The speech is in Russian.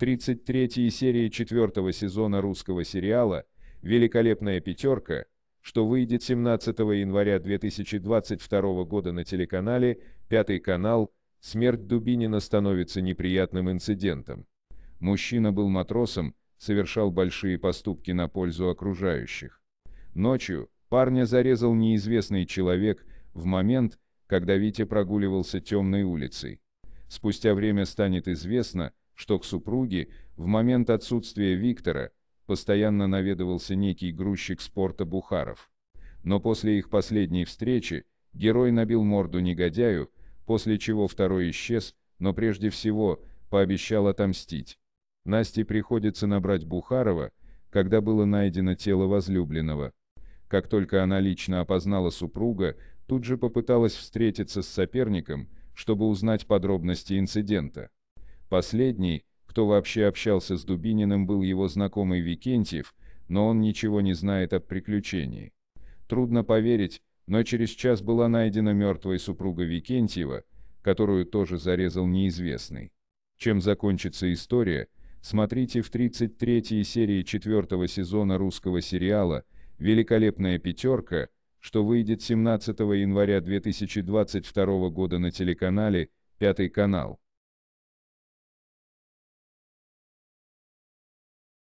33 серии четвертого сезона русского сериала «Великолепная пятерка», что выйдет 17 января 2022 года на телеканале «Пятый канал», смерть Дубинина становится неприятным инцидентом. Мужчина был матросом, совершал большие поступки на пользу окружающих. Ночью парня зарезал неизвестный человек в момент, когда Витя прогуливался темной улицей. Спустя время станет известно, что к супруге в момент отсутствия Виктора постоянно наведывался некий грузчик спорта Бухаров. Но после их последней встречи герой набил морду негодяю, после чего второй исчез, но прежде всего пообещал отомстить. Насте приходится набрать Бухарова, когда было найдено тело возлюбленного. Как только она лично опознала супруга, тут же попыталась встретиться с соперником, чтобы узнать подробности инцидента. Последний, кто вообще общался с Дубининым, был его знакомый Викентьев, но он ничего не знает об приключении. Трудно поверить, но через час была найдена мертвая супруга Викентьева, которую тоже зарезал неизвестный. Чем закончится история, смотрите в 33 серии 4 сезона русского сериала «Великолепная пятерка», что выйдет 17 января 2022 года на телеканале «Пятый канал».